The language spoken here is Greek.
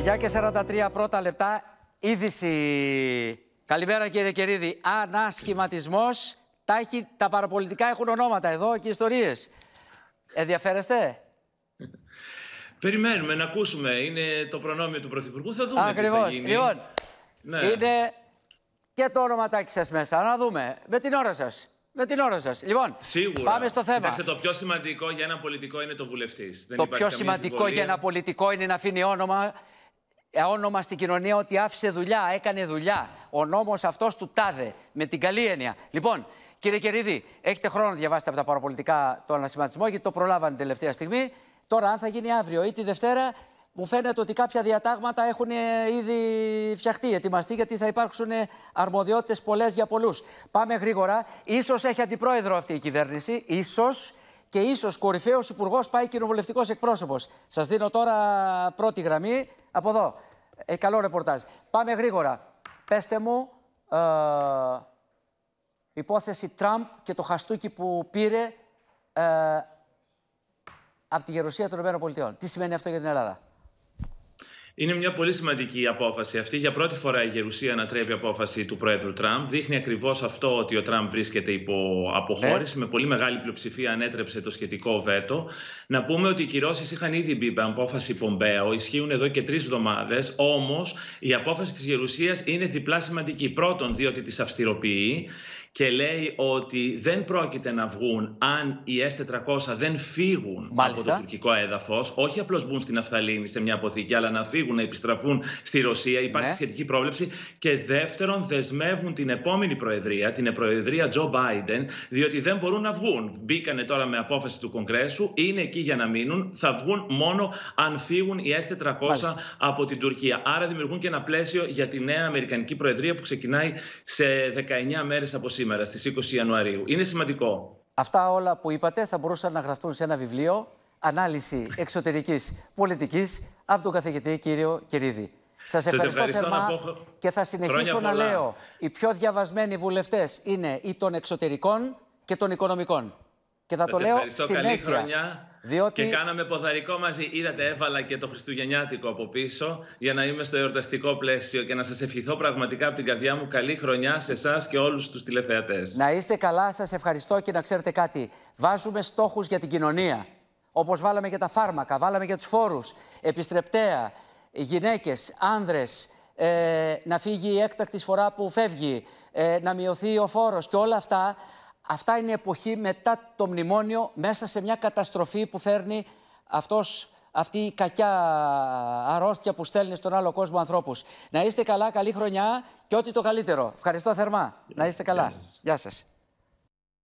9 και 43 πρώτα λεπτά, είδηση. Καλημέρα κύριε Κερίδη. Ανασχηματισμός, τα, έχει, τα παραπολιτικά έχουν ονόματα εδώ και ιστορίες. Ενδιαφέρεστε. Περιμένουμε να ακούσουμε. Είναι το προνόμιο του Πρωθυπουργού. Θα δούμε τι θα γίνει. Λοιπόν, ναι. είναι και το όνοματάκι σας μέσα. Να δούμε. Με την ώρα σας. Με την ώρα σας. Λοιπόν, Σίγουρα. πάμε στο θέμα. Κοιτάξτε, το πιο σημαντικό για ένα πολιτικό είναι το βουλευτής. το πιο σημαντικό για ένα πολιτικό είναι να αφήνει όνομα ε, όνομα στην κοινωνία ότι άφησε δουλειά, έκανε δουλειά. Ο νόμος αυτός του τάδε, με την καλή έννοια. Λοιπόν, κύριε Κερίδη, έχετε χρόνο να διαβάσετε από τα παραπολιτικά το ανασχηματισμό, γιατί το προλάβανε τελευταία στιγμή. Τώρα, αν θα γίνει αύριο ή τη Δευτέρα, μου φαίνεται ότι κάποια διατάγματα έχουν ε, ήδη φτιαχτεί, ετοιμαστεί, γιατί θα υπάρξουν ε, αρμοδιότητες πολλές για πολλούς. Πάμε γρήγορα. σω έχει αντιπρόεδρο αυτή η κυβέρνηση, ίσως και ίσως κορυφαίος υπουργός πάει κοινοβουλευτικός εκπρόσωπος. Σας δίνω τώρα πρώτη γραμμή από εδώ. Ε, καλό ρεπορτάζ. Πάμε γρήγορα. Πέστε μου, ε, υπόθεση Τραμπ και το χαστούκι που πήρε ε, από τη γερουσία των ΗΠΑ. Τι σημαίνει αυτό για την Ελλάδα. Είναι μια πολύ σημαντική απόφαση αυτή. Για πρώτη φορά η Γερουσία ανατρέπει απόφαση του Πρόεδρου Τραμπ. Δείχνει ακριβώς αυτό ότι ο Τραμπ βρίσκεται υπό αποχώρηση. Ναι. Με πολύ μεγάλη πλειοψηφία ανέτρεψε το σχετικό βέτο. Να πούμε ότι οι κυρώσεις είχαν ήδη μπει με απόφαση Πομπέο. Ισχύουν εδώ και τρεις εβδομάδες. Όμως η απόφαση της Γερουσίας είναι διπλά σημαντική. Πρώτον, διότι της αυστηροποιεί και λέει ότι δεν πρόκειται να βγουν αν οι S400 δεν φύγουν Μάλιστα. από το τουρκικό έδαφος. Όχι απλώς μπουν στην αυθαλήνη σε μια αποθήκη, αλλά να φύγουν να επιστραφούν στη Ρωσία. Υπάρχει ναι. σχετική πρόβλεψη. Και δεύτερον, δεσμεύουν την επόμενη Προεδρία, την Προεδρία Τζο Μπάιντεν, διότι δεν μπορούν να βγουν. Μπήκανε τώρα με απόφαση του Κογκρέσου, είναι εκεί για να μείνουν. Θα βγουν μόνο αν φύγουν οι S400 από την Τουρκία. Άρα δημιουργούν και ένα πλαίσιο για τη νέα Αμερικανική Προεδρία που ξεκινάει σε 19 μέρες από σήμερα, στις 20 Ιανουαρίου. Είναι σημαντικό. Αυτά όλα που είπατε θα μπορούσαν να γραφτούν σε ένα βιβλίο ανάλυση εξωτερικής πολιτικής από τον καθηγητή κύριο Κυρίδη. Σα ευχαριστώ, ευχαριστώ θερμά και θα συνεχίσω να λέω: Οι πιο διαβασμένοι βουλευτές είναι οι των εξωτερικών και των οικονομικών. Και θα το λέω συνέχεια. Καλή διότι... Και κάναμε ποδαρικό μαζί. Είδατε, έβαλα και το Χριστουγεννιάτικο από πίσω για να είμαι στο εορταστικό πλαίσιο και να σας ευχηθώ πραγματικά από την καρδιά μου καλή χρονιά σε εσάς και όλους τους τηλεθεατές. Να είστε καλά, σας ευχαριστώ και να ξέρετε κάτι. Βάζουμε στόχους για την κοινωνία. Όπως βάλαμε για τα φάρμακα, βάλαμε για τους φόρους, επιστρεπτέα, γυναίκες, άνδρες, ε, να φύγει η έκτακτη φορά που φεύγει, ε, να μειωθεί ο φόρος και όλα αυτά. Αυτά είναι η εποχή μετά το μνημόνιο, μέσα σε μια καταστροφή που φέρνει αυτός, αυτή η κακιά αρρώστια που στέλνει στον άλλο κόσμο ανθρώπους. Να είστε καλά, καλή χρονιά και ό,τι το καλύτερο. Ευχαριστώ θερμά. Να είστε καλά. Γεια σας. Γεια σας.